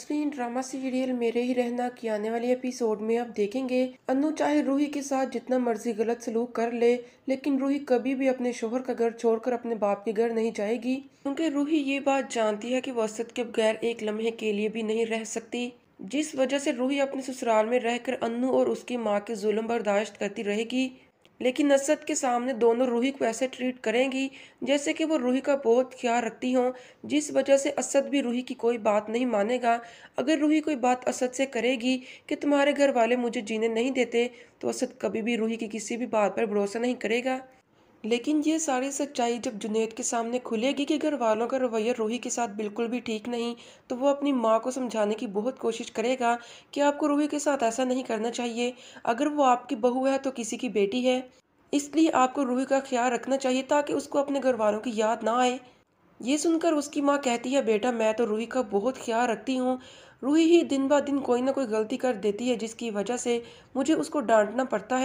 screen drama serial मेरे ही रहना की आने वाले एपिसोड में आप देखेंगे अनु चाहे रूही के साथ जितना मर्जी गलत सलूक कर ले लेकिन रूही कभी भी अपने शोहर का घर छोड़कर अपने बाप के घर नहीं जाएगी क्योंकि रूही ये बात जानती है कि वो असद के बगैर एक लम्हे के लिए भी नहीं रह सकती जिस वजह से रूही अपने ससुराल में रहकर अन्नू और उसकी माँ के जुल्म बर्दाश्त करती रहेगी लेकिन नसरत के सामने दोनों रूही को ऐसे ट्रीट करेंगी जैसे कि वो रूही का बहुत ख्याल रखती हों जिस वजह से असद भी रूही की कोई बात नहीं मानेगा अगर रूही कोई बात असद से करेगी कि तुम्हारे घर वाले मुझे जीने नहीं देते तो असद कभी भी रूही की किसी भी बात पर भरोसा नहीं करेगा लेकिन ये सारी सच्चाई जब जुनेद के सामने खुलेगी कि घर वालों का रवैया रूही के साथ बिल्कुल भी ठीक नहीं तो वो अपनी माँ को समझाने की बहुत कोशिश करेगा कि आपको रूही के साथ ऐसा नहीं करना चाहिए अगर वो आपकी बहू है तो किसी की बेटी है इसलिए आपको रूही का ख्याल रखना चाहिए ताकि उसको अपने घर वालों की याद ना आए ये सुनकर उसकी माँ कहती है बेटा मैं तो रूही का बहुत ख्याल रखती हूँ रूही ही दिन ब दिन कोई ना कोई गलती कर देती है जिसकी वजह से मुझे उसको डांटना पड़ता है